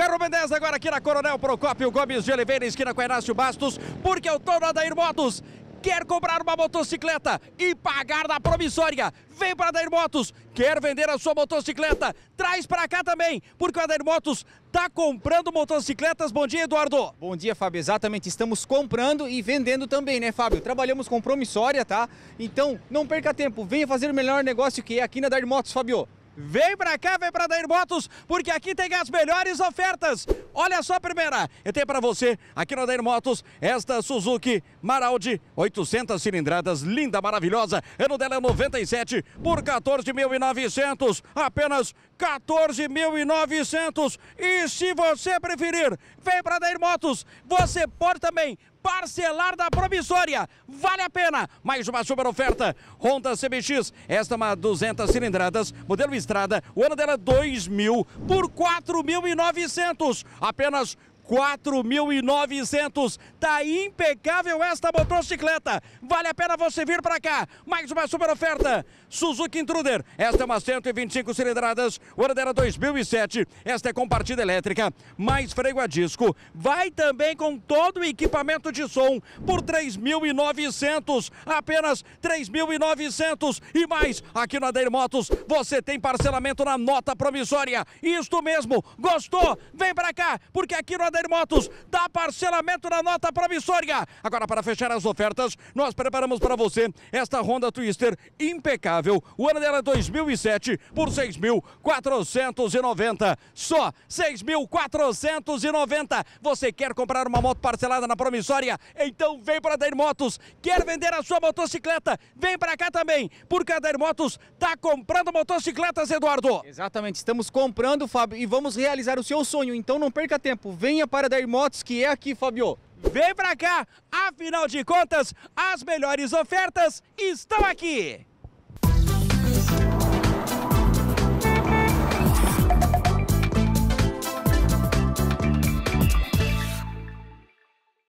Carro Mendes agora aqui na Coronel Procópio Gomes de Oliveira, esquina com Inácio Bastos, porque o dono Adair Motos Quer comprar uma motocicleta e pagar na promissória? Vem para a Adair Motos. Quer vender a sua motocicleta? Traz para cá também, porque o Adair Motos está comprando motocicletas. Bom dia, Eduardo. Bom dia, Fábio. Exatamente, estamos comprando e vendendo também, né, Fábio? Trabalhamos com promissória, tá? Então, não perca tempo, venha fazer o melhor negócio que é aqui na Adair Motos, Fábio. Vem pra cá, vem pra Dair Motos, porque aqui tem as melhores ofertas. Olha só a primeira. Eu tenho pra você, aqui na Dair Motos, esta Suzuki Maraldi, 800 cilindradas, linda, maravilhosa. Ano dela é 97 por 14.900. Apenas 14.900. E se você preferir, vem pra Dair Motos. Você pode também parcelar da promissória. Vale a pena. Mais uma super oferta. Honda CBX. Esta é uma 200 cilindradas, modelo estrada. O ano dela 2000 é por 4.900. Apenas 4.900. Tá impecável esta motocicleta. Vale a pena você vir para cá. Mais uma super oferta. Suzuki Intruder. Esta é uma 125 cilindradas. O ano 2007. Esta é com partida elétrica. Mais freio a disco. Vai também com todo o equipamento de som por 3.900. Apenas 3.900 e mais. Aqui na Deir Motos você tem parcelamento na nota promissória. Isto mesmo. Gostou? Vem para cá, porque aqui no Adair Motos dá parcelamento na nota promissória. Agora, para fechar as ofertas, nós preparamos para você esta Honda Twister impecável. O ano dela é 2007 por 6.490. Só 6.490. Você quer comprar uma moto parcelada na promissória? Então vem para a Motos. Quer vender a sua motocicleta? Vem para cá também, porque a Dair Motos está comprando motocicletas, Eduardo. Exatamente, estamos comprando, Fábio, e vamos realizar o seu sonho. Então não perca tempo, venha para a Motos, que é aqui, Fabio. Vem pra cá, afinal de contas, as melhores ofertas estão aqui!